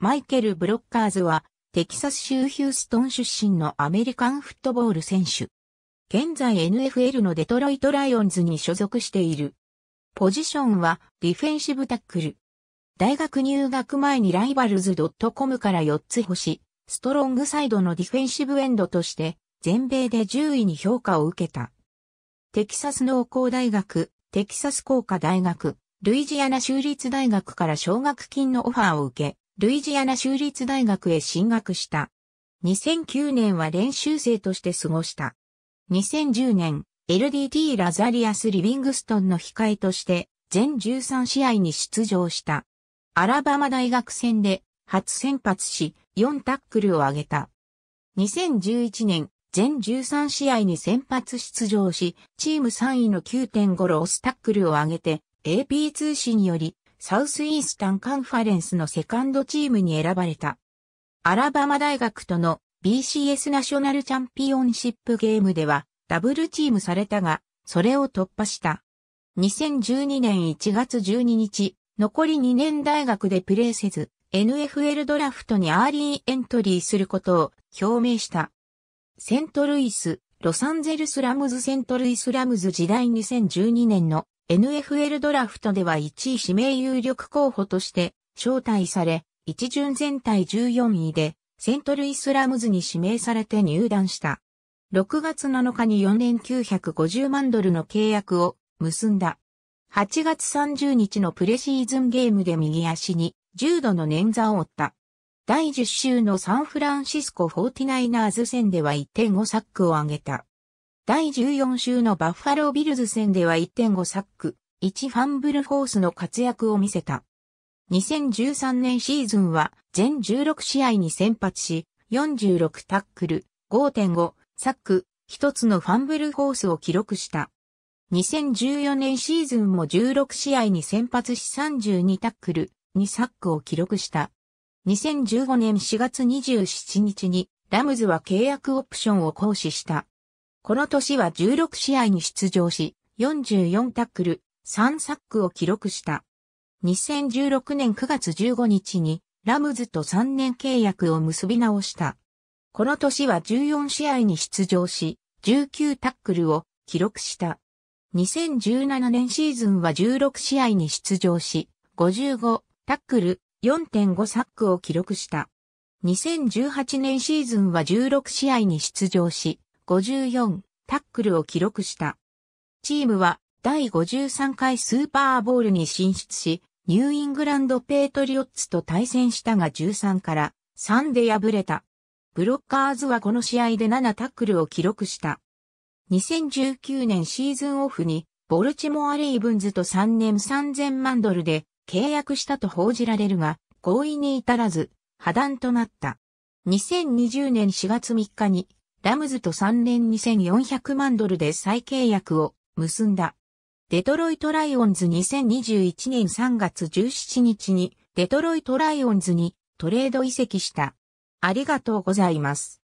マイケル・ブロッカーズは、テキサス州ヒューストン出身のアメリカンフットボール選手。現在 NFL のデトロイト・ライオンズに所属している。ポジションはディフェンシブタックル。大学入学前にライバルズ .com から4つ星、ストロングサイドのディフェンシブエンドとして、全米で10位に評価を受けた。テキサス農工大学、テキサス工科大学、ルイジアナ州立大学から奨学金のオファーを受け、ルイジアナ州立大学へ進学した。2009年は練習生として過ごした。2010年、LDT ラザリアス・リビングストンの控えとして、全13試合に出場した。アラバマ大学戦で初先発し、4タックルを挙げた。2011年、全13試合に先発出場し、チーム3位の9.5ロースタックルを挙げて、AP 通信によりサウスイースタンカンファレンスのセカンドチームに選ばれた。アラバマ大学との BCS ナショナルチャンピオンシップゲームではダブルチームされたが、それを突破した。2012年1月12日、残り2年大学でプレーせず、NFL ドラフトにアーリーエントリーすることを表明した。セントルイス、ロサンゼルスラムズセントルイスラムズ時代2012年の NFL ドラフトでは1位指名有力候補として招待され、一巡全体14位でセントルイスラムズに指名されて入団した。6月7日に4年950万ドルの契約を結んだ。8月30日のプレシーズンゲームで右足に重度の捻挫を負った。第10週のサンフランシスコ 49ers 戦では1.5サックを上げた。第14週のバッファロービルズ戦では1.5サック、1ファンブルフォースの活躍を見せた。2013年シーズンは全16試合に先発し、46タックル、5.5サック、1つのファンブルフォースを記録した。2014年シーズンも16試合に先発し32タックル、2サックを記録した。2015年4月27日にラムズは契約オプションを行使した。この年は16試合に出場し、44タックル、3サックを記録した。2016年9月15日に、ラムズと3年契約を結び直した。この年は14試合に出場し、19タックルを記録した。2017年シーズンは16試合に出場し、55タックル、4.5サックを記録した。2018年シーズンは16試合に出場し、54タックルを記録した。チームは第53回スーパーボールに進出し、ニューイングランドペートリオッツと対戦したが13から3で敗れた。ブロッカーズはこの試合で7タックルを記録した。2019年シーズンオフに、ボルチモア・レイブンズと3年3000万ドルで契約したと報じられるが、合意に至らず、破談となった。2020年4月3日に、ラムズと3年2400万ドルで再契約を結んだ。デトロイトライオンズ2021年3月17日にデトロイトライオンズにトレード移籍した。ありがとうございます。